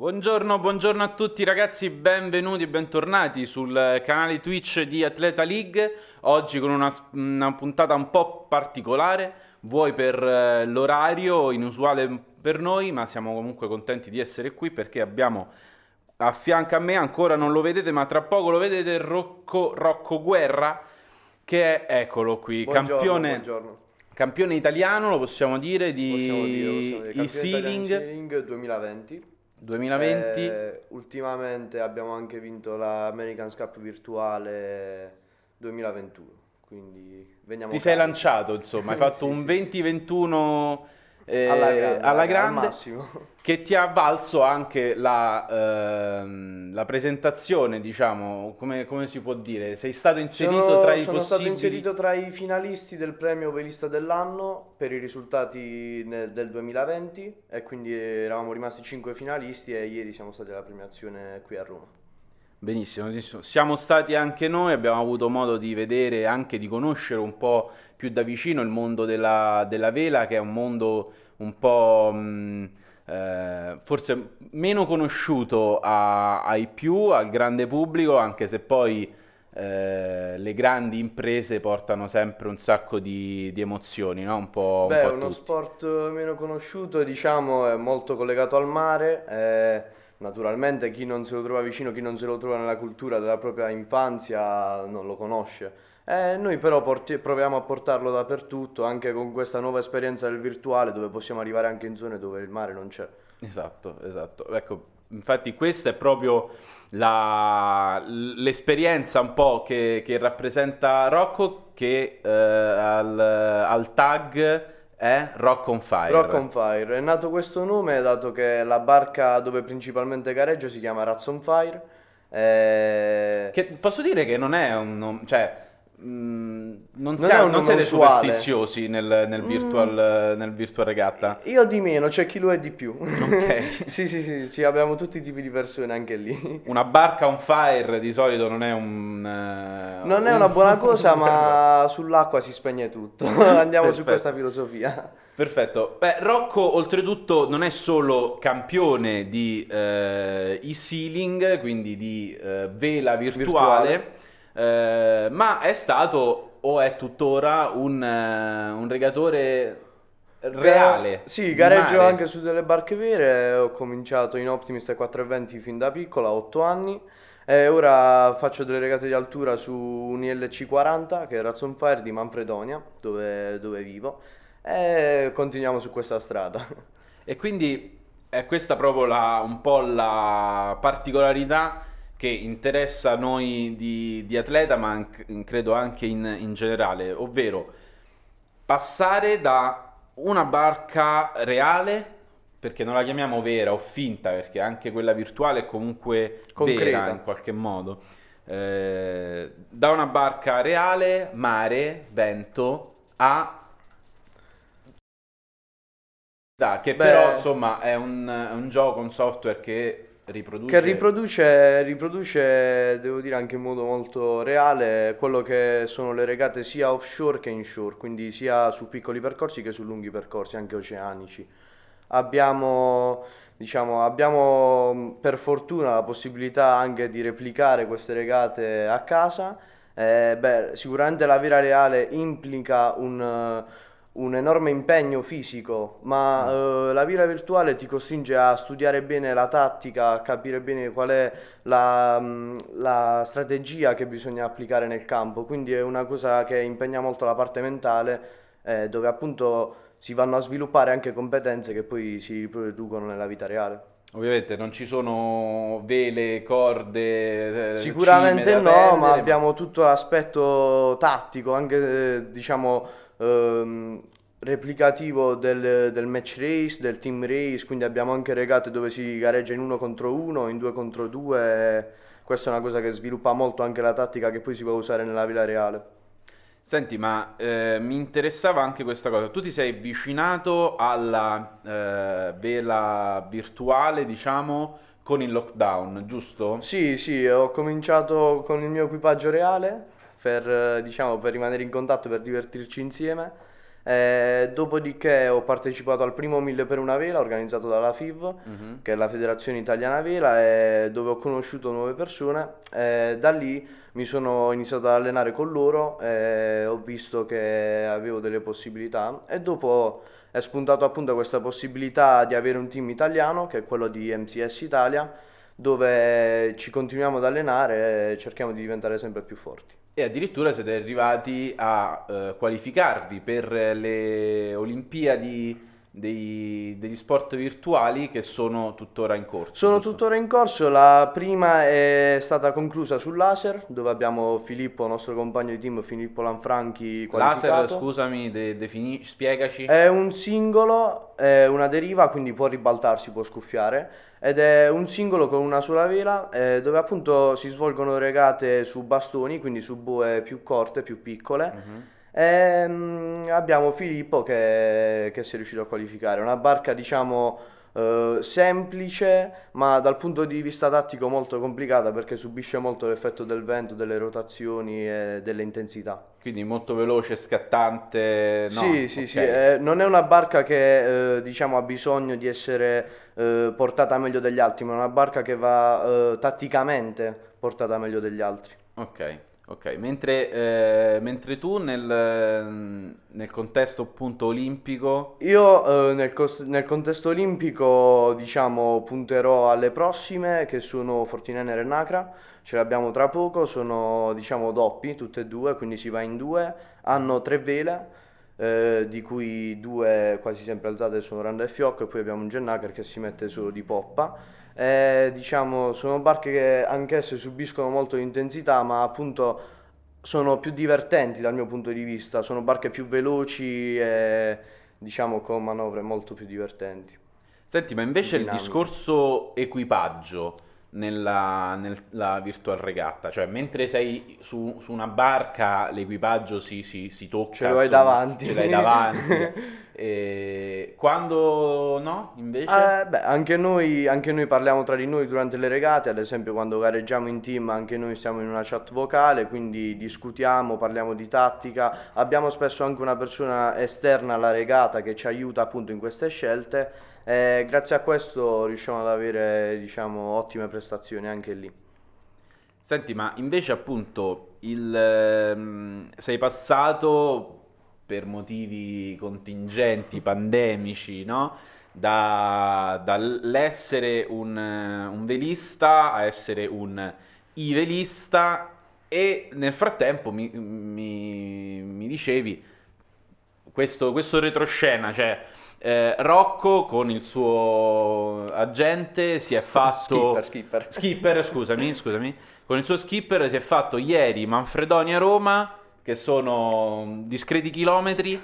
Buongiorno, buongiorno a tutti ragazzi, benvenuti e bentornati sul canale Twitch di Atleta League. Oggi con una, una puntata un po' particolare, vuoi per eh, l'orario inusuale per noi, ma siamo comunque contenti di essere qui perché abbiamo a fianco a me, ancora non lo vedete, ma tra poco lo vedete, Rocco, Rocco Guerra, che è, eccolo qui, buongiorno, campione... Buongiorno campione italiano, lo possiamo dire, di possiamo dire, possiamo dire. e-sealing 2020. 2020? Eh, ultimamente abbiamo anche vinto la American Cup virtuale 2021, quindi veniamo... Ti sei lanciato, insomma, hai fatto sì, un sì. 2021 eh, alla grande, alla grande al che ti ha valso anche la, ehm, la presentazione, diciamo, come, come, si può dire? Sei stato inserito sono, tra i sono possibili... Sono stato inserito tra i finalisti del premio velista dell'anno per i risultati nel, del 2020 e quindi eravamo rimasti 5 finalisti e ieri siamo stati alla premiazione qui a Roma. Benissimo, benissimo, siamo stati anche noi, abbiamo avuto modo di vedere e anche di conoscere un po' più da vicino il mondo della, della vela, che è un mondo un po' mh, mm, eh, forse meno conosciuto a, ai più, al grande pubblico, anche se poi eh, le grandi imprese portano sempre un sacco di, di emozioni, no? un po', Beh, un po uno tutti. sport meno conosciuto, diciamo, è molto collegato al mare. Eh Naturalmente chi non se lo trova vicino, chi non se lo trova nella cultura della propria infanzia non lo conosce. Eh, noi però porti- proviamo a portarlo dappertutto, anche con questa nuova esperienza del virtuale, dove possiamo arrivare anche in zone dove il mare non c'è. Esatto, esatto. Ecco, infatti questa è proprio la, l'esperienza un po' che, che rappresenta Rocco, che eh, al, al tag è Rock on Fire. Rock on Fire. È nato questo nome dato che la barca dove principalmente gareggio si chiama Razz on Fire. E... Eh, che posso dire che non è un nome... Cioè, Mm, non, non, siamo, non siete usuale. superstiziosi nel, nel, virtual, mm. nel, virtual, regatta? Io di meno, c'è cioè chi lo è di più. Ok. sì, sì, sì, ci abbiamo tutti i tipi di persone anche lì. Una barca on fire di solito non è un... Uh, non è una buona cosa, ma sull'acqua si spegne tutto. Andiamo su questa filosofia. Perfetto. Beh, Rocco oltretutto non è solo campione di uh, e-sealing, quindi di uh, vela virtuale. virtuale eh, ma è stato o è tuttora un, eh, un regatore reale. Sì, gareggio mare. anche su delle barche vere, ho cominciato in Optimist 420 fin da piccola, a 8 anni. E ora faccio delle regate di altura su un ILC 40 che è Razzon Fire di Manfredonia, dove, dove vivo, e continuiamo su questa strada. E quindi è questa proprio la, un po' la particolarità che interessa noi di, di atleta, ma anche, credo anche in, in generale, ovvero passare da una barca reale perché non la chiamiamo vera o finta, perché anche quella virtuale è comunque Concreta. vera in qualche modo. Eh, da una barca reale, mare, vento, a... Da, che Beh. però insomma è un, un, gioco, un software che riproduce... Che riproduce, riproduce, devo dire anche in modo molto reale, quello che sono le regate sia offshore che inshore, quindi sia su piccoli percorsi che su lunghi percorsi, anche oceanici. Abbiamo, diciamo, abbiamo per fortuna la possibilità anche di replicare queste regate a casa. Eh, beh, sicuramente la vera reale implica un un enorme impegno fisico, ma mm. eh, la vita virtuale ti costringe a studiare bene la tattica, a capire bene qual è la, mm, la, strategia che bisogna applicare nel campo, quindi è una cosa che impegna molto la parte mentale, eh, dove appunto si vanno a sviluppare anche competenze che poi si riproducono nella vita reale. Ovviamente non ci sono vele, corde. Eh, Sicuramente cime no, ma abbiamo tutto l'aspetto tattico, anche eh, diciamo ehm, replicativo del, del, match race, del team race, quindi abbiamo anche regate dove si gareggia in uno contro uno, in due contro due. Questa è una cosa che sviluppa molto anche la tattica che poi si può usare nella villa reale. Senti, ma eh, mi interessava anche questa cosa. Tu ti sei avvicinato alla eh, vela virtuale, diciamo, con il lockdown, giusto? Sì, sì, ho cominciato con il mio equipaggio reale per, eh, diciamo, per rimanere in contatto, per divertirci insieme. Eh, dopodiché ho partecipato al primo Mille per una vela organizzato dalla FIV, mm-hmm. che è la Federazione Italiana Vela, eh, dove ho conosciuto nuove persone. Eh, da lì mi sono iniziato ad allenare con loro, ho visto che avevo delle possibilità e dopo è spuntato appunto questa possibilità di avere un team italiano, che è quello di MCS Italia, dove ci continuiamo ad allenare e cerchiamo di diventare sempre più forti e addirittura siete arrivati a eh, qualificarvi per le Olimpiadi dei, degli sport virtuali che sono tuttora in corso. Sono giusto? tuttora in corso, la prima è stata conclusa sul laser dove abbiamo Filippo, nostro compagno di team, Filippo Lanfranchi Laser, scusami, de, defini, spiegaci. È un singolo, è una deriva, quindi può ribaltarsi, può scuffiare ed è un singolo con una sola vela eh, dove appunto si svolgono regate su bastoni, quindi su bue più corte, più piccole. Mm-hmm. Ehm, e, mm, abbiamo Filippo che, che si è riuscito a qualificare, una barca diciamo eh, semplice, ma dal punto di vista tattico molto complicata perché subisce molto l'effetto del vento, delle rotazioni e delle intensità. Quindi molto veloce, scattante. No? Sì, okay. sì, sì. Eh, non è una barca che eh, diciamo, ha bisogno di essere eh, portata meglio degli altri, ma è una barca che va eh, tatticamente portata meglio degli altri. Ok. Ok, mentre, eh, mentre tu nel, nel, contesto appunto olimpico... Io eh, nel, cost- nel, contesto olimpico diciamo punterò alle prossime che sono Fortinene e Nacra, ce le abbiamo tra poco, sono diciamo doppi tutte e due, quindi si va in due, hanno tre vele, eh, di cui due quasi sempre alzate sono Randa e Fioc e poi abbiamo un Gennaker che si mette solo di poppa eh, diciamo, sono barche che anch'esse subiscono molto l'intensità, ma appunto sono più divertenti dal mio punto di vista, sono barche più veloci e diciamo con manovre molto più divertenti. Senti, ma invece il discorso equipaggio, nella, nella, virtual regatta, cioè mentre sei su, su una barca l'equipaggio si, si, si tocca, ce l'hai davanti, ce l'hai davanti. e quando no invece? Eh, beh, anche, noi, anche noi parliamo tra di noi durante le regate, ad esempio quando gareggiamo in team anche noi siamo in una chat vocale, quindi discutiamo, parliamo di tattica, abbiamo spesso anche una persona esterna alla regata che ci aiuta appunto in queste scelte e eh, grazie a questo riusciamo ad avere diciamo, ottime prestazioni anche lì. Senti, ma invece appunto il, ehm, sei passato per motivi contingenti, pandemici, no? Da, dall'essere un, un, velista a essere un ivelista e nel frattempo mi, mi, mi dicevi questo, questo retroscena, cioè eh, Rocco con il suo agente si è fatto... Skipper, skipper. skipper scusami, scusami. Con il suo skipper si è fatto ieri Manfredonia Roma, che sono discreti chilometri.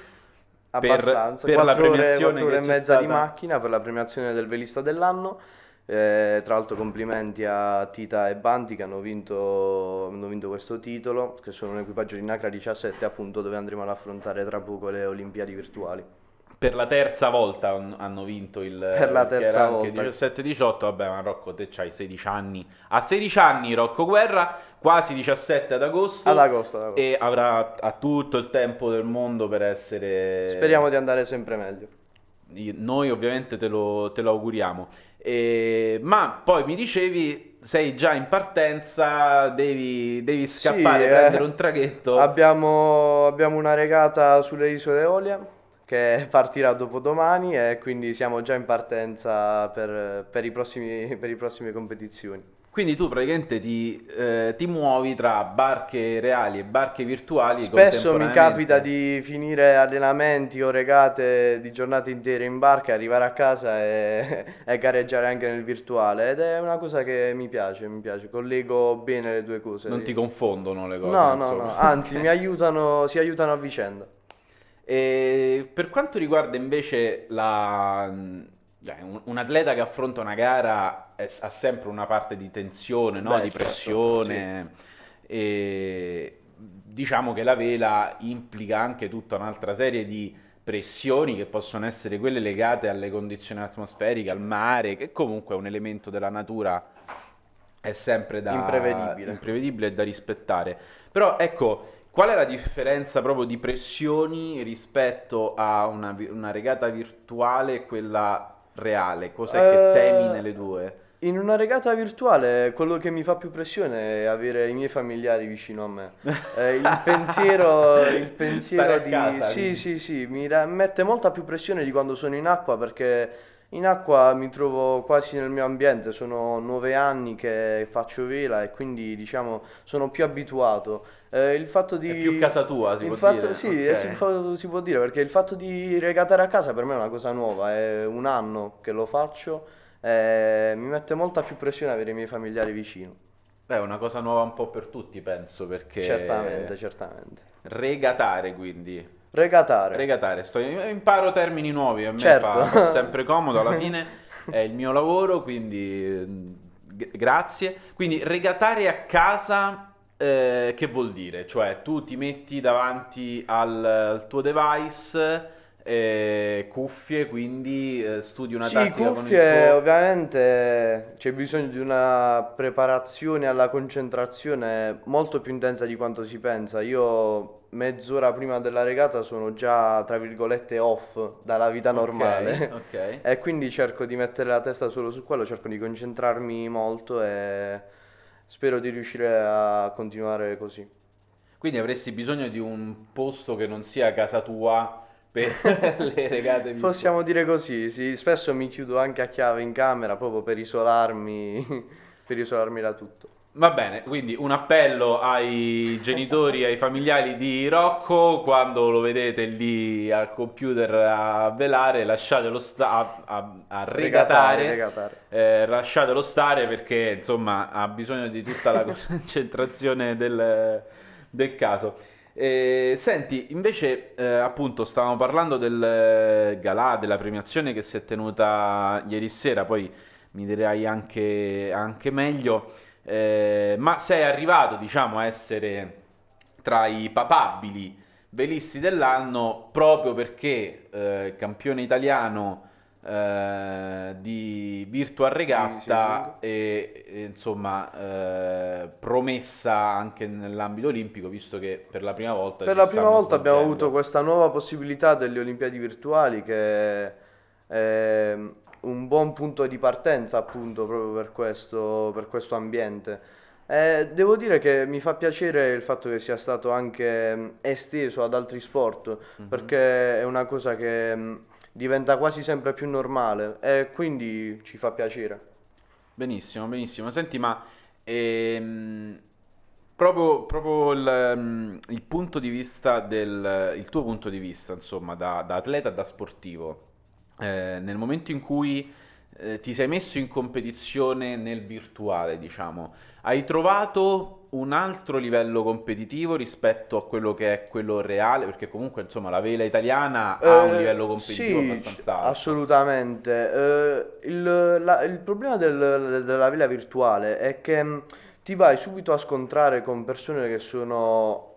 Abbastanza. Per, per la premiazione. Ore, ore e mezza stata. di macchina per la premiazione del velista dell'anno. Eh, tra l'altro complimenti a Tita e Banti che hanno vinto, hanno vinto, questo titolo, che sono un equipaggio di Nacra 17 appunto dove andremo ad affrontare tra poco le Olimpiadi virtuali per la terza volta hanno vinto il per la terza volta 17-18 vabbè ma Rocco te c'hai 16 anni a 16 anni Rocco Guerra quasi 17 ad agosto, ad agosto, ad agosto. e avrà a tutto il tempo del mondo per essere speriamo di andare sempre meglio noi ovviamente te lo, te lo auguriamo e, ma poi mi dicevi sei già in partenza devi, devi scappare sì, eh. prendere eh. un traghetto abbiamo, abbiamo una regata sulle isole Olia che partirà dopodomani e quindi siamo già in partenza per, per, i prossimi, per le prossime competizioni. Quindi tu praticamente ti, eh, ti, muovi tra barche reali e barche virtuali. Spesso mi capita di finire allenamenti o regate di giornate intere in barca, arrivare a casa e, e gareggiare anche nel virtuale ed è una cosa che mi piace, mi piace, collego bene le due cose. Non ti confondono le cose? No, no, no, anzi mi aiutano, si aiutano a vicenda. E per quanto riguarda invece la, cioè, un, atleta che affronta una gara ha sempre una parte di tensione, no? Beh, di certo, pressione. Certo, sì. e diciamo che la vela implica anche tutta un'altra serie di pressioni che possono essere quelle legate alle condizioni atmosferiche, al mare, che comunque è un elemento della natura è sempre da imprevedibile, imprevedibile e da rispettare. Però ecco, Qual è la differenza proprio di pressioni rispetto a una, una regata virtuale e quella reale? Cos'è eh, che temi nelle due? In una regata virtuale quello che mi fa più pressione è avere i miei familiari vicino a me. Eh, il pensiero, il pensiero di... Casa, sì, quindi. sì, sì, mi ra- mette molta più pressione di quando sono in acqua perché in acqua mi trovo quasi nel mio ambiente, sono nove anni che faccio vela e quindi diciamo sono più abituato. Eh, il fatto di... È più casa tua, si il può fatto... dire. Sì, okay. Eh, si, si, può dire, perché il fatto di regatare a casa per me è una cosa nuova, è un anno che lo faccio, eh, mi mette molta più pressione avere i miei familiari vicino. Beh, è una cosa nuova un po' per tutti, penso, perché... Certamente, certamente. Regatare, quindi. Regatare. Regatare, Sto... imparo termini nuovi, a me certo. fa sempre comodo, alla fine è il mio lavoro, quindi mm, grazie. Quindi regatare a casa eh, che vuol dire? Cioè, tu ti metti davanti al, al tuo device, eh, cuffie, quindi eh, studi una sì, tattica cuffie, tuo... ovviamente c'è bisogno di una preparazione alla concentrazione molto più intensa di quanto si pensa. Io mezz'ora prima della regata sono già, tra virgolette, off dalla vita normale. Okay, okay. e quindi cerco di mettere la testa solo su quello, cerco di concentrarmi molto e spero di riuscire a continuare così. Quindi avresti bisogno di un posto che non sia casa tua per le regate Possiamo dire così, sì. Spesso mi chiudo anche a chiave in camera proprio per isolarmi, per isolarmi da tutto. Va bene, quindi un appello ai genitori, ai familiari di Rocco, quando lo vedete lì al computer a velare, lasciatelo sta- a, a, regatare, regatare. Eh, lasciatelo stare perché insomma ha bisogno di tutta la concentrazione del, del caso. Eh, senti, invece eh, appunto stavamo parlando del eh, galà, della premiazione che si è tenuta ieri sera, poi mi direi anche, anche meglio eh, ma sei arrivato diciamo a essere tra i papabili velisti dell'anno proprio perché eh, campione italiano eh, di virtual Regatta e, insomma eh, promessa anche nell'ambito olimpico visto che per la prima volta per la prima volta abbiamo avuto questa nuova possibilità delle Olimpiadi virtuali che ehm, un buon punto di partenza appunto proprio per questo, per questo ambiente. Eh, devo dire che mi fa piacere il fatto che sia stato anche mm, esteso ad altri sport, mm-hmm. perché è una cosa che mm, diventa quasi sempre più normale e quindi ci fa piacere. Benissimo, benissimo. Senti, ma ehm, proprio, proprio il, mm, il, punto di vista del, il tuo punto di vista, insomma, da, da atleta, da sportivo, eh, nel momento in cui eh, ti sei messo in competizione nel virtuale, diciamo, hai trovato un altro livello competitivo rispetto a quello che è quello reale, perché comunque insomma la vela italiana eh, ha un eh, livello competitivo sì, abbastanza alto. Assolutamente. Eh, il, la, il, problema del, della vela virtuale è che mm, ti vai subito a scontrare con persone che sono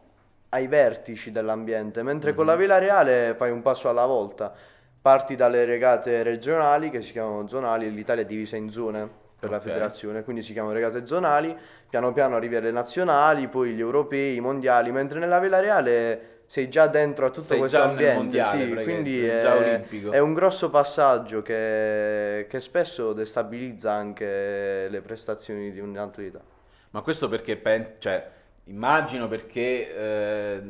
ai vertici dell'ambiente, mentre mm-hmm. con la mhm. vela reale fai un passo alla volta. Parti dalle regate regionali, che si chiamano zonali, l'Italia è divisa in zone per okay. la federazione, quindi si chiamano regate zonali, piano piano arrivi alle nazionali, poi gli europei, i mondiali, mentre nella vela Reale sei già dentro a tutto sei questo ambiente, mondiale, sì, quindi è, è, un grosso passaggio che, che, spesso destabilizza anche le prestazioni di un'altra età. Ma questo perché, pen- cioè, immagino perché eh,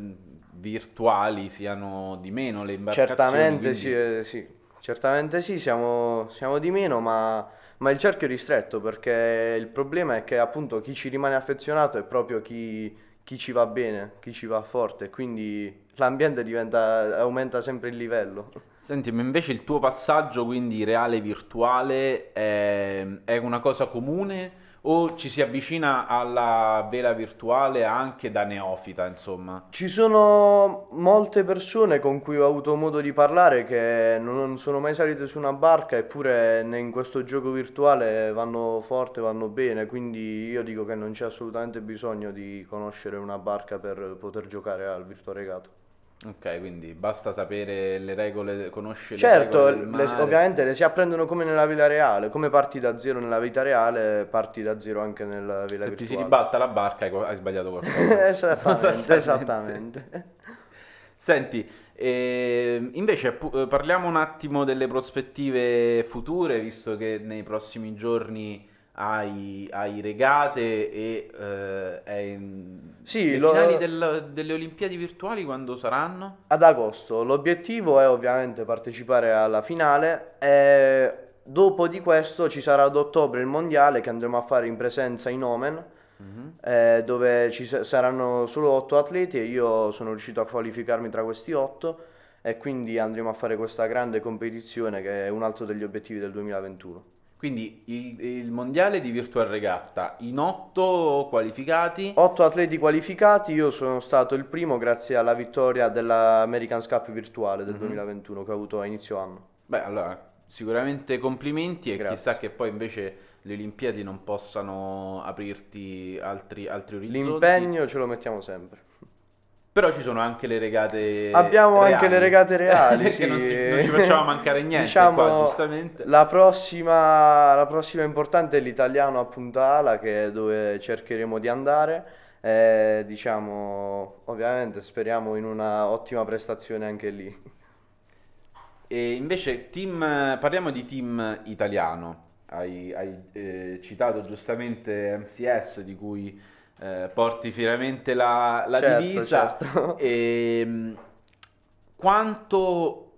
virtuali siano di meno le imbarcazioni. Certamente quindi... sì, eh, sì, certamente sì siamo, siamo di meno, ma, ma, il cerchio è ristretto perché il problema è che appunto chi ci rimane affezionato è proprio chi, chi ci va bene, chi ci va forte, quindi l'ambiente diventa, aumenta sempre il livello. Senti, ma invece il tuo passaggio, quindi reale virtuale, è, è una cosa comune? o ci si avvicina alla vela virtuale anche da neofita, insomma? Ci sono molte persone con cui ho avuto modo di parlare che non sono mai salite su una barca eppure in questo gioco virtuale vanno forte, vanno bene, quindi io dico che non c'è assolutamente bisogno di conoscere una barca per poter giocare al virtuale regato. Ok, quindi basta sapere le regole, conoscere certo, le regole. Certo, ovviamente le si apprendono come nella vita reale, come parti da zero nella vita reale, parti da zero anche nella vita Se virtuale. Se ti si ribalta la barca hai, hai sbagliato qualcosa. esattamente, esattamente. Senti, ehm, eh, invece parliamo un attimo delle prospettive future, visto che nei prossimi giorni ai, ai regate e eh, ai mm, sì, lo... finali del, delle Olimpiadi virtuali quando saranno? Ad agosto. L'obiettivo è ovviamente partecipare alla finale e dopo di questo ci sarà ad ottobre il mondiale che andremo a fare in presenza in Omen. Mm-hmm. Eh, dove ci saranno solo otto atleti e io sono riuscito a qualificarmi tra questi otto e quindi andremo a fare questa grande competizione che è un altro degli obiettivi del 2021. Quindi il, il, mondiale di Virtual Regatta, in otto qualificati? Otto atleti qualificati, io sono stato il primo grazie alla vittoria dell'American Cup virtuale del mm-hmm. 2021 che ho avuto a inizio anno. Beh, allora, sicuramente complimenti e grazie. chissà che poi invece le Olimpiadi non possano aprirti altri, altri orizzonti. L'impegno ce lo mettiamo sempre. Però ci sono anche le regate. Abbiamo reali. anche le regate reali. sì. non, si, non, ci facciamo mancare niente diciamo, qua, giustamente. La prossima, la prossima importante è l'italiano a Punta Ala, che è dove cercheremo di andare. Eh, diciamo, ovviamente speriamo in una ottima prestazione anche lì. E invece, team, parliamo di team italiano. Hai, hai eh, citato giustamente MCS, di cui eh, porti fieramente la, la certo, divisa. Certo. E, ehm, quanto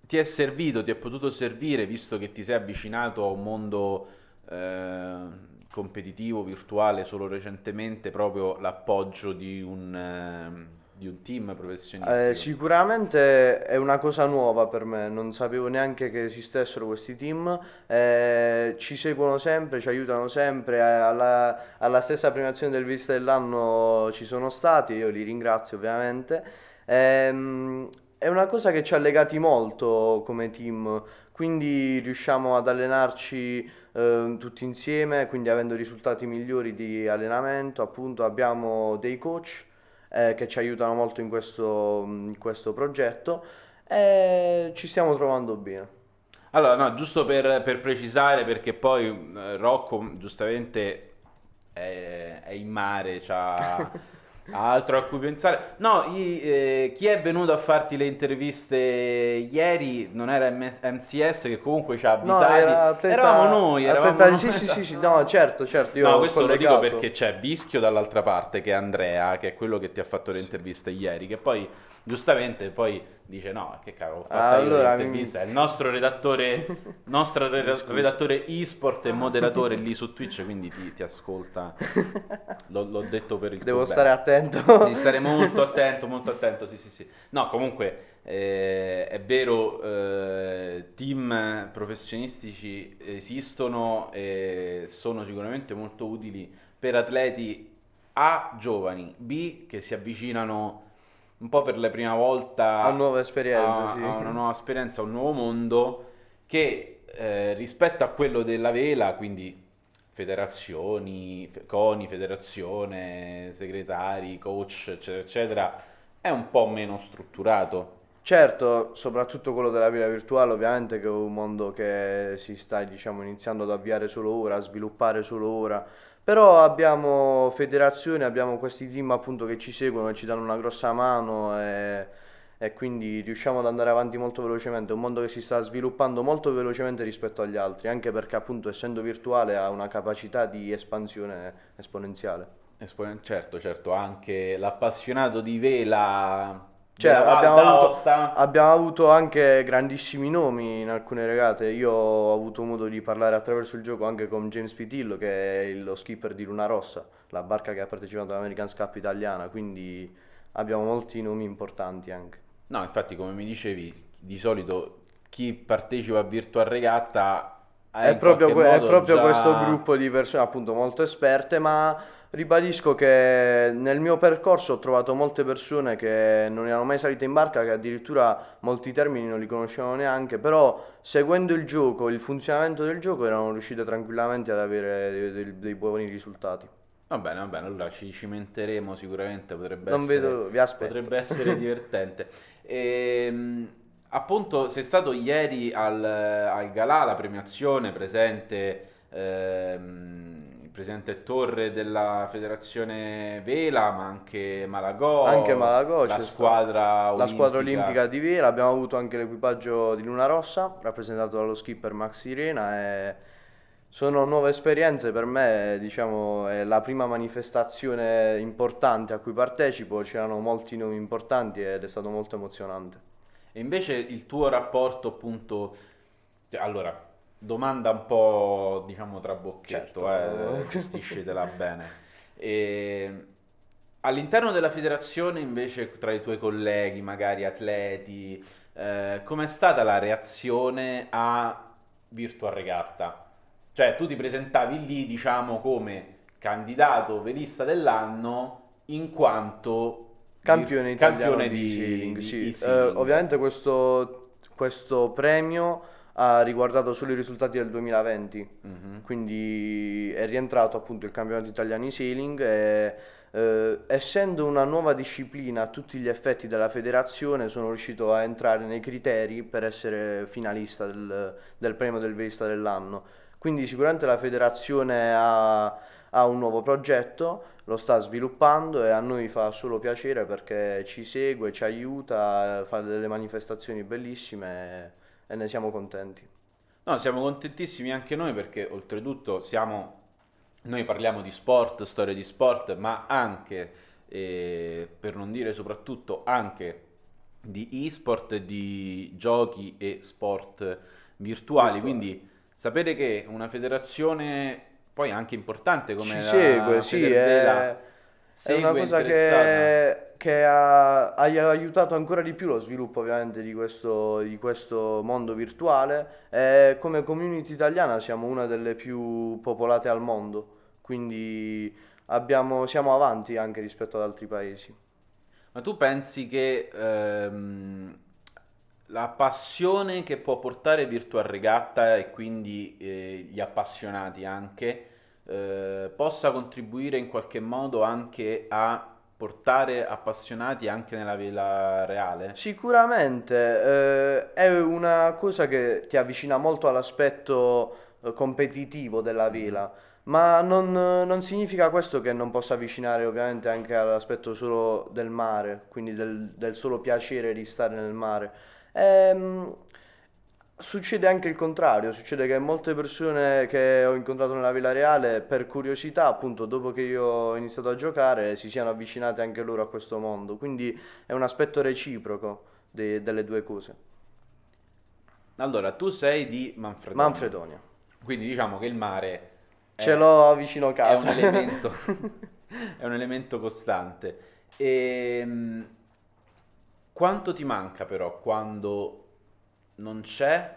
ti è servito, ti è potuto servire, visto che ti sei avvicinato a un mondo eh, competitivo, virtuale, solo recentemente, proprio l'appoggio di un... Eh, di un team professionistico? Eh, sicuramente è una cosa nuova per me, non sapevo neanche che esistessero questi team, eh, ci seguono sempre, ci aiutano sempre, eh, alla, alla stessa premiazione del Vista dell'anno ci sono stati, io li ringrazio ovviamente. Eh, è una cosa che ci ha legati molto come team, quindi riusciamo ad allenarci ehm, tutti insieme, quindi avendo risultati migliori di allenamento, appunto abbiamo dei coach eh, che ci aiutano molto in questo, in questo progetto e ci stiamo trovando bene. Allora, no, giusto per, per precisare, perché poi eh, Rocco giustamente è, è in mare, cioè... Altro a cui pensare. No, i, eh, chi è venuto a farti le interviste ieri non era M- MCS che comunque ci ha avvisato. No, era eravamo noi, eravamo noi. Sì, sì, sì, sì, no, certo, certo. Io no, questo collegato. lo dico perché c'è Vischio dall'altra parte che è Andrea, che è quello che ti ha fatto le interviste ieri, che poi giustamente poi dice no, che cavolo, ho fatto allora, l'intervista, mi... il nostro redattore, nostro re- redattore e-sport e moderatore lì su Twitch, quindi ti, ti ascolta, l'ho, l'ho, detto per il Devo stare bene. attento. Devi stare molto attento, molto attento, sì sì sì. No, comunque eh, è vero, eh, team professionistici esistono e sono sicuramente molto utili per atleti A giovani, B che si avvicinano un po' per la prima volta a, nuova esperienza, a, sì. a una nuova esperienza, un nuovo mondo che eh, rispetto a quello della vela, quindi federazioni, CONI, federazione, segretari, coach, eccetera, eccetera, è un po' meno strutturato. Certo, soprattutto quello della vela virtuale, ovviamente, che è un mondo che si sta diciamo, iniziando ad avviare solo ora, a sviluppare solo ora, però abbiamo federazioni, abbiamo questi team appunto che ci seguono e ci danno una grossa mano e, e quindi riusciamo ad andare avanti molto velocemente. È un mondo che si sta sviluppando molto velocemente rispetto agli altri, anche perché appunto essendo virtuale ha una capacità di espansione esponenziale. Espon- certo, certo, anche l'appassionato di vela cioè, abbiamo avuto, abbiamo avuto, anche grandissimi nomi in alcune regate. Io ho avuto modo di parlare attraverso il gioco anche con James Pitillo, che è lo skipper di Luna Rossa, la barca che ha partecipato all'American Cup italiana. Quindi abbiamo molti nomi importanti anche. No, infatti, come mi dicevi, di solito chi partecipa a Virtual Regatta Ah, è proprio, que- è proprio già... questo gruppo di persone appunto molto esperte, ma ribadisco che nel mio percorso ho trovato molte persone che non erano mai salite in barca, che addirittura molti termini non li conoscevano neanche, però seguendo il gioco, il funzionamento del gioco erano riuscite tranquillamente ad avere dei, dei, dei buoni risultati. Va bene, va bene, allora ci cimenteremo sicuramente, potrebbe, non essere, vedo, vi potrebbe essere divertente. Ehm appunto sei stato ieri al, al Galà, la premiazione presente... Ehm, presidente Torre della federazione Vela, ma anche Malagò, anche Malagò la, squadra la, squadra olimpica di Vela. Abbiamo avuto anche l'equipaggio di Luna Rossa, rappresentato dallo skipper Max Irena. sono nuove esperienze per me, diciamo, è la prima manifestazione importante a cui partecipo. C'erano molti nomi importanti ed è stato molto emozionante. E invece il tuo rapporto appunto... Cioè, allora, domanda un po' diciamo trabocchetto, certo. eh, gestiscitela bene. E, all'interno della federazione invece tra i tuoi colleghi, magari atleti, eh, com'è stata la reazione a Virtua Regatta? Cioè tu ti presentavi lì diciamo come candidato velista dell'anno in quanto Campione italiano campione di, di sailing, sì. Di uh, eh, ovviamente questo, questo, premio ha riguardato solo i risultati del 2020, mm-hmm. quindi è rientrato appunto il campionato italiano di sailing e uh, essendo una nuova disciplina a tutti gli effetti della federazione sono riuscito a entrare nei criteri per essere finalista del, del premio del velista dell'anno. Quindi sicuramente la federazione ha, ha un nuovo progetto lo sta sviluppando e a noi fa solo piacere perché ci segue, ci aiuta, fa delle manifestazioni bellissime e, ne siamo contenti. No, siamo contentissimi anche noi perché oltretutto siamo, noi parliamo di sport, storie di sport, ma anche, eh, per non dire soprattutto, anche di e-sport, di giochi e sport virtuali. virtuali. Quindi sapere che una federazione poi anche importante come Ci segue, sì, è, segue è una cosa che, che ha, ha, aiutato ancora di più lo sviluppo ovviamente di questo, di questo mondo virtuale e come community italiana siamo una delle più popolate al mondo, quindi abbiamo, siamo avanti anche rispetto ad altri paesi. Ma tu pensi che... Ehm la passione che può portare Virtual Regatta e quindi eh, gli appassionati anche eh, possa contribuire in qualche modo anche a portare appassionati anche nella vela reale? Sicuramente eh, è una cosa che ti avvicina molto all'aspetto eh, competitivo della mm-hmm. vela. Ma non, non, significa questo che non possa avvicinare ovviamente anche all'aspetto solo del mare, quindi del, del solo piacere di stare nel mare. Ehm, Succede anche il contrario, succede che molte persone che ho incontrato nella Villa Reale per curiosità, appunto dopo che io ho iniziato a giocare, si siano avvicinate anche loro a questo mondo, quindi è un aspetto reciproco de- delle due cose. Allora, tu sei di Manfredonia. Manfredonia. Quindi diciamo che il mare... È, l'ho vicino a casa. È un elemento, è un elemento costante. E, ehm, quanto ti manca però quando non c'è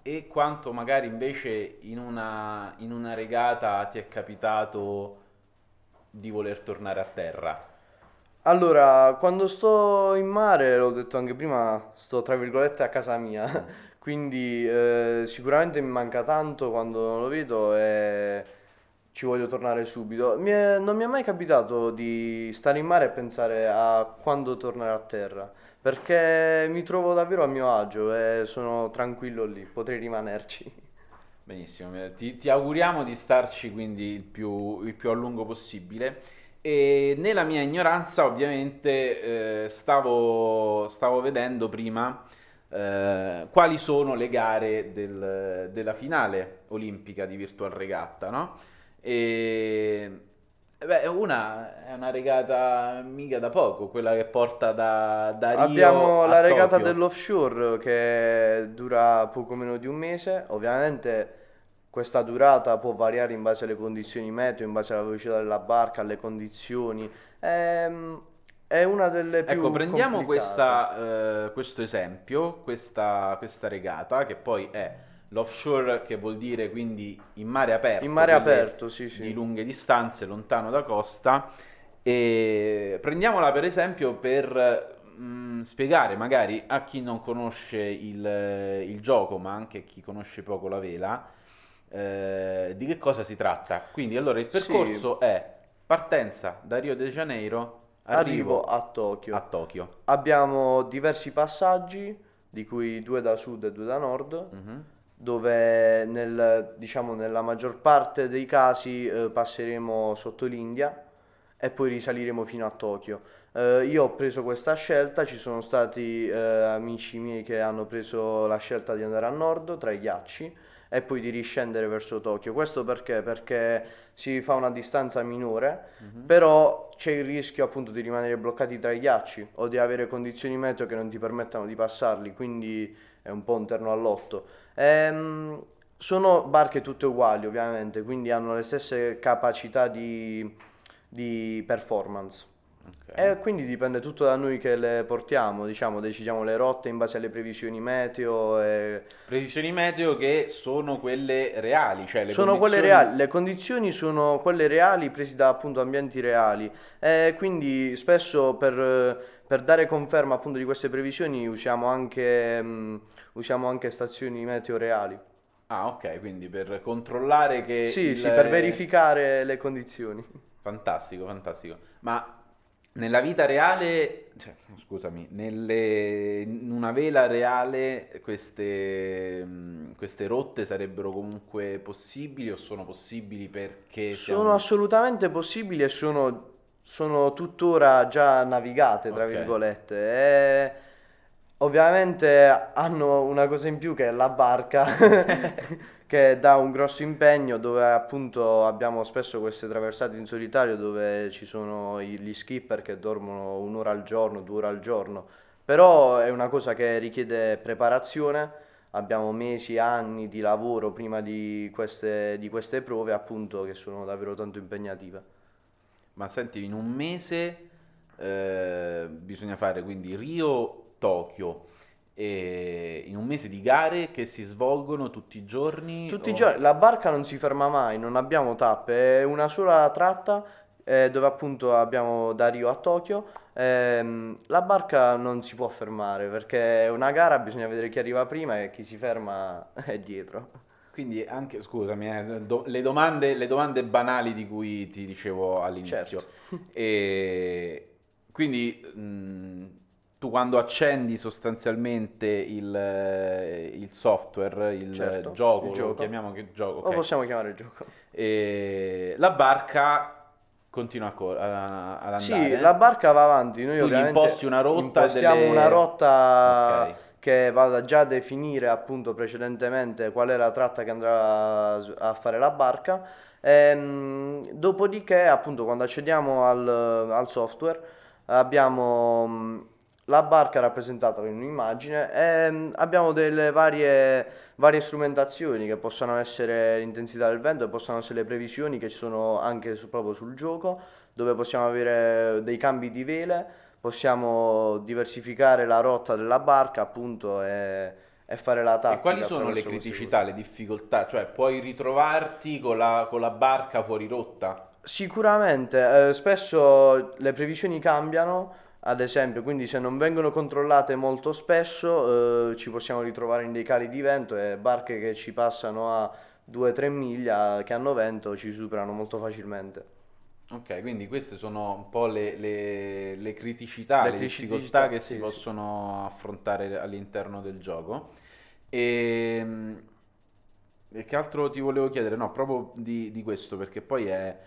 e quanto magari invece in una, in una regata ti è capitato di voler tornare a terra? Allora, quando sto in mare, l'ho detto anche prima, sto tra virgolette a casa mia, mm. quindi eh, sicuramente mi manca tanto quando lo vedo e ci voglio tornare subito. Mi è- non mi è mai capitato di stare in mare e pensare a quando tornare a terra, perché mi trovo davvero a mio agio e sono tranquillo lì, potrei rimanerci. Benissimo, eh, ti, ti auguriamo di starci quindi il più, il più a lungo possibile. E nella mia ignoranza, ovviamente, eh, stavo, stavo vedendo prima eh, quali sono le gare del- della finale olimpica di Virtual Regatta, no? E... Beh, una è una regata mica da poco, quella che porta da, da Rio Abbiamo la regata Tokyo. dell'offshore che dura poco meno di un mese. Ovviamente questa durata può variare in base alle condizioni meteo, in base alla velocità della barca, alle condizioni. È, ehm, è una delle più Ecco, prendiamo questa, eh, questo esempio, questa, questa regata che poi è L'offshore che vuol dire quindi in mare aperto, in mare aperto sì, sì. di lunghe distanze, lontano da costa. E prendiamola per esempio per mh, mm, spiegare magari a chi non conosce il, il, gioco, ma anche a chi conosce poco la vela, eh, di che cosa si tratta. Quindi allora il percorso sì. è partenza da Rio de Janeiro, arrivo, arrivo a, Tokyo. a Tokyo. Abbiamo diversi passaggi, di cui due da sud e due da nord. Mm-hmm dove nel, diciamo, nella maggior parte dei casi eh, passeremo sotto l'India e poi risaliremo fino a Tokyo. Eh, io ho preso questa scelta, ci sono stati eh, amici miei che hanno preso la scelta di andare a nord tra i ghiacci e poi di riscendere verso Tokyo. Questo perché? Perché si fa una distanza minore, mm-hmm. però c'è il rischio appunto di rimanere bloccati tra i ghiacci o di avere condizioni meteo che non ti permettano di passarli, quindi è un po' un terno all'otto. Ehm, sono barche tutte uguali ovviamente, quindi hanno le stesse capacità di, di performance. Okay. E quindi dipende tutto da noi che le portiamo, diciamo, decidiamo le rotte in base alle previsioni meteo. E... Previsioni meteo che sono quelle reali, cioè le sono condizioni... quelle reali, le condizioni sono quelle reali prese da appunto ambienti reali. E quindi spesso per, per dare conferma appunto di queste previsioni usiamo anche... Mh, usiamo anche stazioni meteo reali. Ah, ok, quindi per controllare che... Sì, il... sì, per verificare le condizioni. Fantastico, fantastico. Ma nella vita reale, cioè, scusami, nelle, in una vela reale queste, queste, rotte sarebbero comunque possibili o sono possibili perché... Sono siamo... assolutamente possibili e sono, sono tuttora già navigate, tra okay. virgolette. E eh, Ovviamente hanno una cosa in più che è la barca, che dà un grosso impegno dove appunto abbiamo spesso queste traversate in solitario dove ci sono gli skipper che dormono un'ora al giorno, due ore al giorno, però è una cosa che richiede preparazione, abbiamo mesi, anni di lavoro prima di queste, di queste prove appunto che sono davvero tanto impegnative. Ma senti, in un mese eh, bisogna fare quindi Rio Tokyo. E in un mese di gare che si svolgono tutti i giorni? Tutti o... i giorni, la barca non si ferma mai, non abbiamo tappe, è una sola tratta eh, dove appunto abbiamo da Rio a Tokyo. Ehm, la barca non si può fermare perché è una gara, bisogna vedere chi arriva prima e chi si ferma è dietro. Quindi anche, scusami, eh, do, le, domande, le, domande, banali di cui ti dicevo all'inizio. Certo. E, quindi... Mh, mm, tu quando accendi sostanzialmente il, eh, il software, il certo, gioco, il gioco. chiamiamo che gioco. Okay. Lo possiamo chiamare gioco. E la barca continua a cor- a- ad andare. Sì, la barca va avanti. Noi tu gli imposti una rotta. Impostiamo delle... una rotta okay. che vada già a definire appunto precedentemente qual è la tratta che andrà a fare la barca. E, ehm, dopodiché, appunto, quando accediamo al, al software abbiamo mm, la barca rappresentata in un'immagine e ehm, abbiamo delle varie, varie strumentazioni che possono essere l'intensità del vento e possono essere le previsioni che ci sono anche su, proprio sul gioco, dove possiamo avere dei cambi di vele, possiamo diversificare la rotta della barca appunto e, e fare la tappa. E quali sono le criticità, le difficoltà? Cioè puoi ritrovarti con la, con la barca fuori rotta? Sicuramente, eh, spesso le previsioni cambiano ad esempio, quindi se non vengono controllate molto spesso eh, ci possiamo ritrovare in dei cali di vento e barche che ci passano a 2-3 miglia che hanno vento ci superano molto facilmente. Ok, quindi queste sono un po' le, le, le criticità, le, le criticità, difficoltà che sì, si possono affrontare all'interno del gioco. E, ehm, e, che altro ti volevo chiedere? No, proprio di, di questo, perché poi è,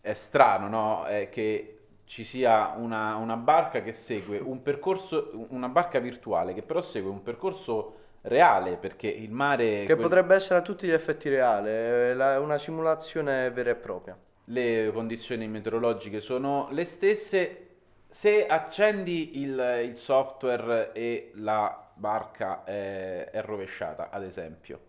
è strano no? è che ci sia una, una barca che segue un percorso, una barca virtuale che però segue un percorso reale perché il mare... Che quel... potrebbe essere a tutti gli effetti reale, è una simulazione vera e propria. Le condizioni meteorologiche sono le stesse, se accendi il, il software e la barca è, è rovesciata, ad esempio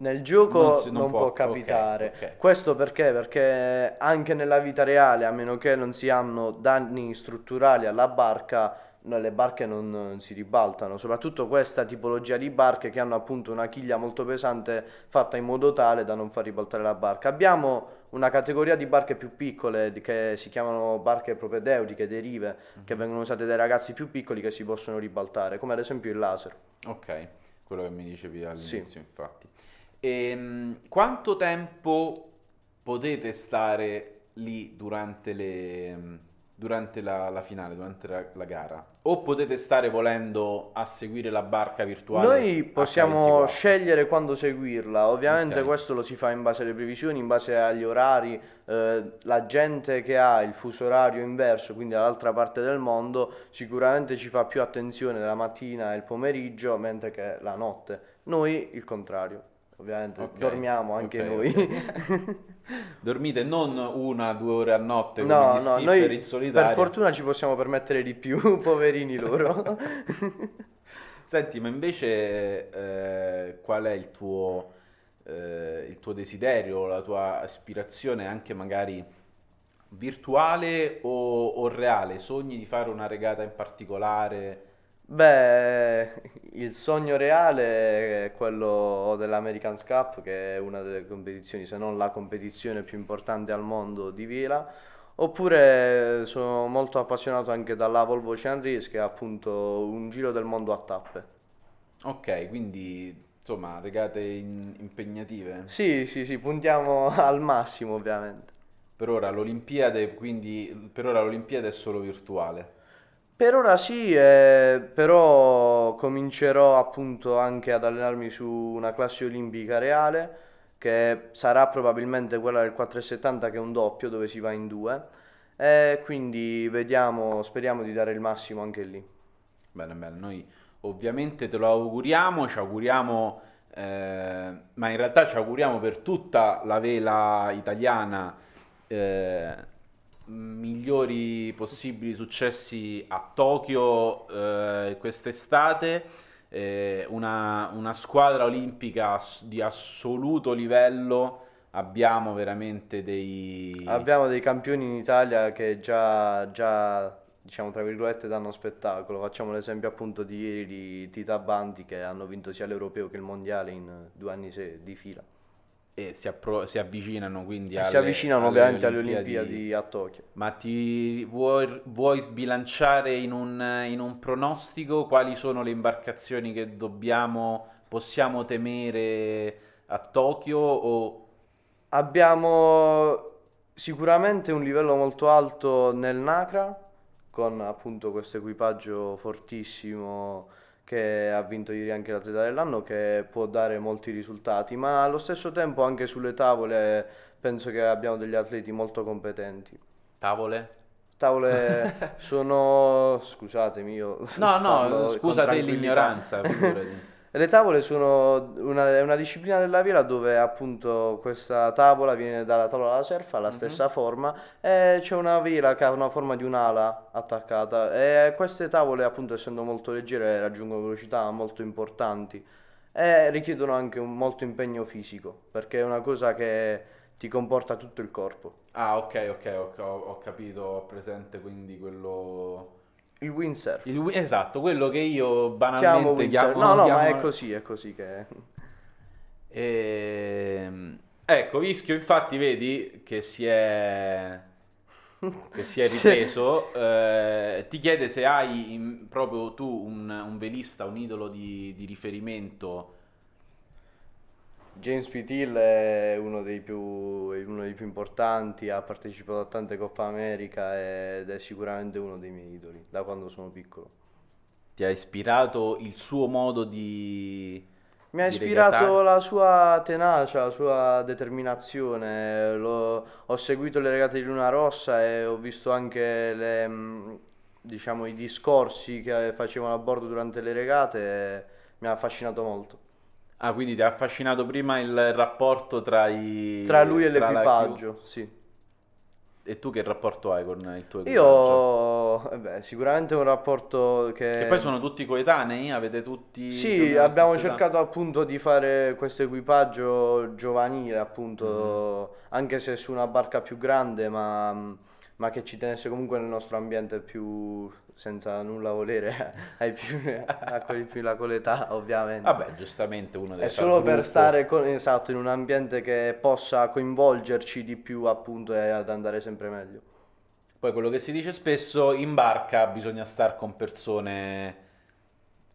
nel gioco non, si, non, non può, può, capitare. Okay, okay. Questo perché? Perché anche nella vita reale, a meno che non si hanno danni strutturali alla barca, no, le barche non, non, si ribaltano. Soprattutto questa tipologia di barche che hanno appunto una chiglia molto pesante fatta in modo tale da non far ribaltare la barca. Abbiamo una categoria di barche più piccole che si chiamano barche propedeutiche, derive, mm-hmm. che vengono usate dai ragazzi più piccoli che si possono ribaltare, come ad esempio il laser. Ok, quello che mi dicevi all'inizio sì. infatti. E, ehm, quanto tempo potete stare lì durante, le, durante la, la, finale, durante la, la, gara? O potete stare volendo a seguire la barca virtuale? Noi possiamo scegliere quando seguirla, ovviamente okay. questo lo si fa in base alle previsioni, in base agli orari, eh, la gente che ha il fuso orario inverso, quindi dall'altra parte del mondo, sicuramente ci fa più attenzione la mattina e il pomeriggio, mentre che la notte. Noi il contrario. Ovviamente okay, dormiamo anche okay, noi. Dormite non una, due ore a notte no, come no, noi Per fortuna ci possiamo permettere di più, poverini loro. Senti, ma invece eh, qual è il tuo, eh, il tuo desiderio, la tua aspirazione anche magari virtuale o, o reale? Sogni di fare una regata in particolare? Beh, il sogno reale è quello dell'American's Cup, che è una delle competizioni, se non la competizione più importante al mondo di vela. Oppure sono molto appassionato anche dalla Volvo Ocean Race, che è appunto un giro del mondo a tappe. Ok, quindi insomma, regate in- impegnative. Sì, sì, sì, puntiamo al massimo ovviamente. Per ora l'Olimpiade, quindi per ora l'Olimpiade è solo virtuale. Per ora sì, eh, però comincerò appunto anche ad allenarmi su una classe olimpica reale che sarà probabilmente quella del 4,70 che è un doppio dove si va in due. Eh, quindi vediamo, speriamo di dare il massimo anche lì. Bene, bene, noi ovviamente te lo auguriamo, ci auguriamo, eh, ma in realtà ci auguriamo per tutta la vela italiana eh, migliori possibili successi a Tokyo eh, quest'estate. Eh, una, una, squadra olimpica di assoluto livello. Abbiamo veramente dei. Abbiamo dei campioni in Italia che già, già diciamo tra virgolette, danno spettacolo. Facciamo l'esempio appunto di ieri di Tita Banti che hanno vinto sia l'europeo che il mondiale in due anni di fila e si, appro- si, avvicinano quindi alle, si avvicinano alle ovviamente alle Olimpiadi a Tokyo. Ma ti vuoi, vuoi sbilanciare in un, in un, pronostico quali sono le imbarcazioni che dobbiamo, possiamo temere a Tokyo? O... Abbiamo sicuramente un livello molto alto nel Nacra con appunto questo equipaggio fortissimo che ha vinto ieri anche l'atleta dell'anno, che può dare molti risultati, ma allo stesso tempo anche sulle tavole penso che abbiamo degli atleti molto competenti. Tavole? Tavole sono... scusatemi io... No, no, scusate l'ignoranza. Le tavole sono una, una disciplina della vela dove appunto questa tavola viene dalla tavola da surf, ha la mhm. stessa mm-hmm. forma, e c'è una vela che ha una forma di un'ala attaccata e queste tavole appunto essendo molto leggere raggiungono velocità molto importanti e richiedono anche un molto impegno fisico perché è una cosa che ti comporta tutto il corpo. Ah ok ok, ho, ho capito, ho presente quindi quello il windsurf. Il, esatto, quello che io banalmente chiamo... chiamo no, no, chiamo... ma è così, è così che... È. E... Ehm, ecco, Vischio infatti vedi che si è... che si è ripreso, eh, ti chiede se hai in, proprio tu un, un velista, un idolo di, di riferimento James Pitil è uno dei, più, uno dei più importanti, ha partecipato a tante Coppa America ed è sicuramente uno dei miei idoli da quando sono piccolo. Ti ha ispirato il suo modo di... Mi ha ispirato la sua tenacia, la sua determinazione. L'ho, ho seguito le regate di Luna Rossa e ho visto anche le, mm, diciamo, i discorsi che facevano a bordo durante le regate e mi ha affascinato molto. Ah, quindi ti ha affascinato prima il rapporto tra i... Tra lui e tra l'equipaggio, sì. E tu che rapporto hai con il tuo equipaggio? Io, eh beh, sicuramente un rapporto che... E poi sono tutti coetanei? Avete tutti... Sì, abbiamo cercato età? appunto di fare questo equipaggio giovanile, appunto, mm-hmm. anche se su una barca più grande, ma, ma che ci tenesse comunque nel nostro ambiente più senza nulla volere ai più, a quelli più là con l'età, ovviamente. Vabbè, giustamente uno deve È solo per stare con, esatto, in un ambiente che possa coinvolgerci di più, appunto, e ad andare sempre meglio. Poi quello che si dice spesso, in barca bisogna stare con persone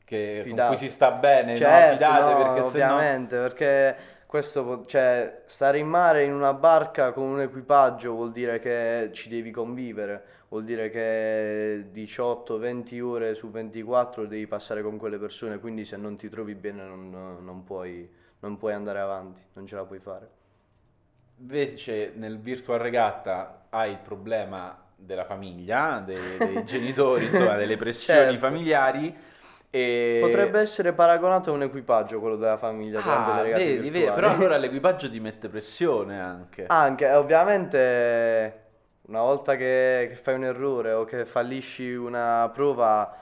che, con cui si sta bene, certo, no? Fidate, no, perché ovviamente, sennò... perché questo, cioè, stare in mare in una barca con un equipaggio vuol dire che ci devi convivere, vuol dire che 18-20 ore su 24 devi passare con quelle persone, quindi se non ti trovi bene non, non, puoi, non puoi andare avanti, non ce la puoi fare. Invece nel virtual regatta hai il problema della famiglia, dei, dei genitori, insomma, delle pressioni certo. familiari e... Potrebbe essere paragonato a un equipaggio quello della famiglia. Ah, vedi, vedi, però allora l'equipaggio ti mette pressione anche. Anche, ovviamente una volta che, che, fai un errore o che fallisci una prova,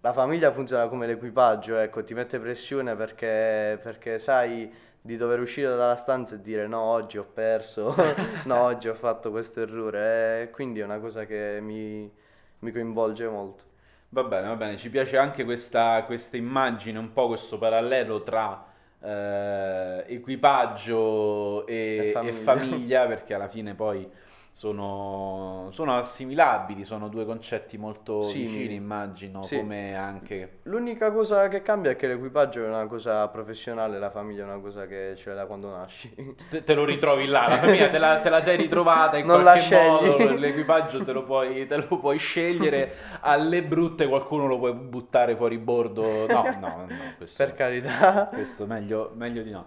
la famiglia funziona come l'equipaggio, ecco, ti mette pressione perché, perché sai di dover uscire dalla stanza e dire no, oggi ho perso, no, oggi ho fatto questo errore, quindi è una cosa che mi, mi coinvolge molto. Va bene, va bene, ci piace anche questa, questa immagine, un po' questo parallelo tra eh, equipaggio e, e famiglia. e famiglia, perché alla fine poi sono, sono, assimilabili, sono due concetti molto sì, vicini, immagino, sì. come anche... L'unica cosa che cambia è che l'equipaggio è una cosa professionale, la famiglia è una cosa che ce l'hai da quando nasci. Te, te, lo ritrovi là, la famiglia te la, te la sei ritrovata in non qualche modo, l'equipaggio te lo, puoi, te lo, puoi, scegliere, alle brutte qualcuno lo puoi buttare fuori bordo, no, no, no, questo, Per carità. Questo meglio, meglio di no.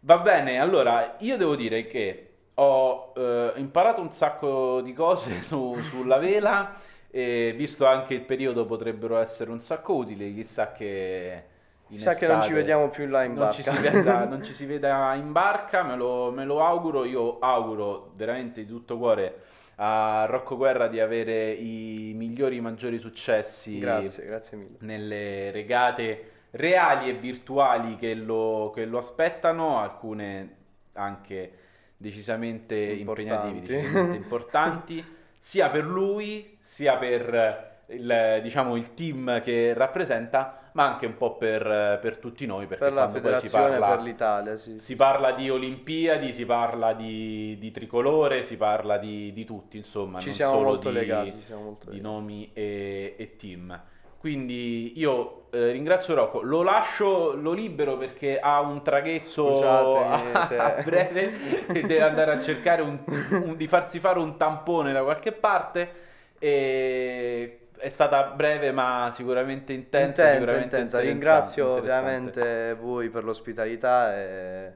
Va bene, allora, io devo dire che ho eh, imparato un sacco di cose su, sulla vela e visto anche il periodo potrebbero essere un sacco utili, chissà che... Chissà che non ci vediamo più là in non barca. Ci veda, non ci si veda in barca, me lo, me lo auguro, io auguro veramente di tutto cuore a Rocco Guerra di avere i migliori, i maggiori successi grazie, grazie nelle regate reali e virtuali che lo, che lo aspettano, alcune anche decisamente importanti. impegnativi, decisamente importanti, sia per lui, sia per il, diciamo, il team che rappresenta, ma anche un po' per, per tutti noi, perché per la federazione, parla, per l'Italia, sì, si parla di Olimpiadi, si parla di, di tricolore, si parla di, di tutti, insomma, ci non siamo solo molto di, legati, siamo molto di nomi e, e team. Quindi io eh, ringrazio Rocco, lo lascio, lo libero perché ha un traghetto Scusate, a, cioè... a, breve e deve andare a cercare un, un, di farsi fare un tampone da qualche parte. E è stata breve ma sicuramente intensa. Intensa, sicuramente intensa. Ringrazio ovviamente voi per l'ospitalità e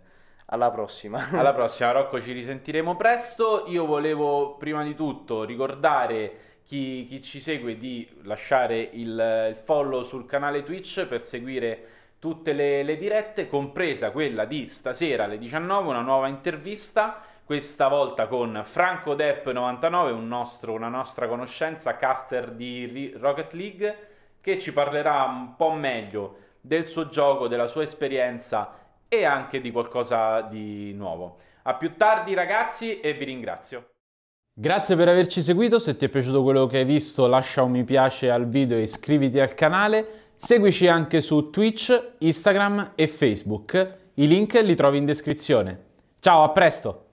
alla prossima. Alla prossima, Rocco, ci risentiremo presto. Io volevo prima di tutto ricordare chi, chi ci segue di lasciare il, il, follow sul canale Twitch per seguire tutte le, le dirette, compresa quella di stasera alle 19, una nuova intervista questa volta con Franco Depp 99, un nostro, una nostra conoscenza, caster di Rocket League, che ci parlerà un po' meglio del suo gioco, della sua esperienza e anche di qualcosa di nuovo. A più tardi ragazzi e vi ringrazio. Grazie per averci seguito, se ti è piaciuto quello che hai visto lascia un mi piace al video e iscriviti al canale, seguici anche su Twitch, Instagram e Facebook, i link li trovi in descrizione. Ciao, a presto!